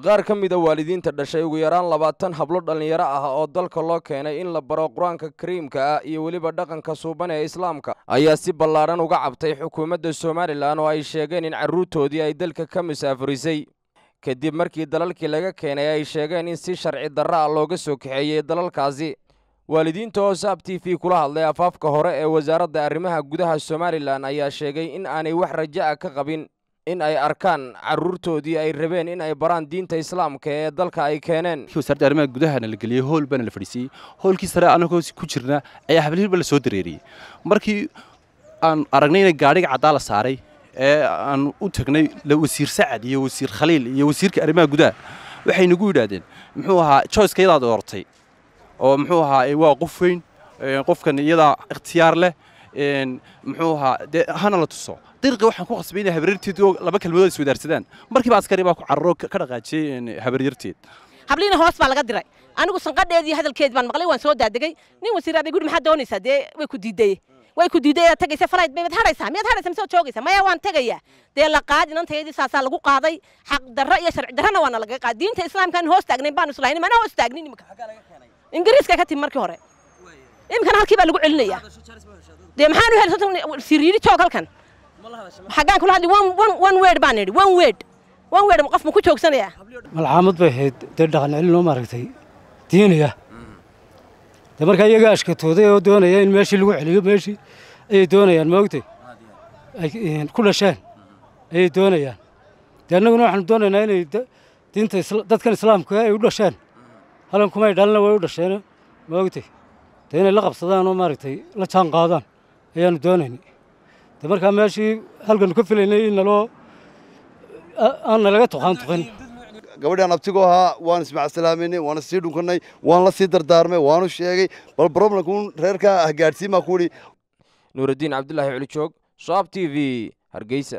qaar ka mida ah waalidiinta dhashay ugu yaraan labaatan hablo dhallinyaro ah oo dalka loo keenay in la baro qur-aanka kariimka ah iyo weliba dhaqanka suuban ee islaamka ayaa si ballaadhan uga cabtay xukuumadda somalilan oo ay sheegeen in carruurtoodii ay dalka ka masaafurisay kadib markii dalalkii laga keenay ay sheegeen in si sharci darra ah looga soo kaxeeyey dalalkaasi waalidiinta oo saab t v kula hadlay afaafka hore ee wasaaradda arrimaha gudaha somalilan ayaa sheegay in aanay wax raja a ah ka qabin in ay arkaan caruurtoodii ay rabeen in ay baraan diinta islaamka ee dalka ay keeneen wasaaradda arrimaha gudahana la geliyey hool baana la fadhiisiiyey hoolkii sare annagoo ku jirna ayaa hablihilba la soo dareeriyey markii aan aragnayna gaadhiga caddaa la saaray ee aan u tagnay wasiir sacad iyo wasiir khaliil iyo wasiirka arrimaha gudaha waxay nagu yidhaahdeen muxuu ahaa joyska doortay oo muxuu ahaa eh, waa qof weyn eh, qofkan iyadaa ikhtiyaar leh إن محوها هانا لا تصو طريق واحد كوخس بين هبريرتي دو لبك المدرسة في دارسدان مركب عسكري باكو عروك كذا غاتشي إن هبريرتي هبلينا هواس مع لقدر أي أنا قص قد هذه هذا الكيد من مغلي وان سود دقي نيو سير هذا يقول محد دوني سدي ويكو ديدي ويكو ديدي تجي سفرة بين هذا رئيس هم هذا رئيس مسوي شوقي سما تجي يا ده لقاعد إن أنت هذه ساسال قو قاضي حق درأي شرع درنا وانا لقاعد دين تسلم كان هواس تجني بانو سلاهين ما نهواس تجني نمك إنجليز كهتي مركي هري إمكان هالكيبل قو علني dee maxaan u hel siriiri halkan xaggaan kula hadli one word baan idhi one word one word qof ma ku joogsanayaa malxaamad bay ahayd dee dhaqan celinoo maaragtay diiniya dee markaa iyagaa ashkatooday oo doonaya in meeshii lagu celiyo meeshii ayay doonayaan maogtay ay ku dhasheen ayay doonayaan dee annaguna waxaanu doonaynaa inay diinta dadkan islaamka ah ay u dhasheen halan kumay dhalina way u dhasheene maogtay dee inay la qabsadaan oo maaragtay la jaan qaadaan ayaanu doonayn de markaa meeshii halganu ka filaynay in naloo aan nalaga tuqaan tuqin gabadhaan abtigu ahaa waan ismacsalaamaynay waana sii dhunkanay waan la sii dardaarmay waanu sheegay bal broblemku reerkaa ah gaadhsiin baa ku idhi nuuraddiin cabdulaahi culijoog soab t v hargeysa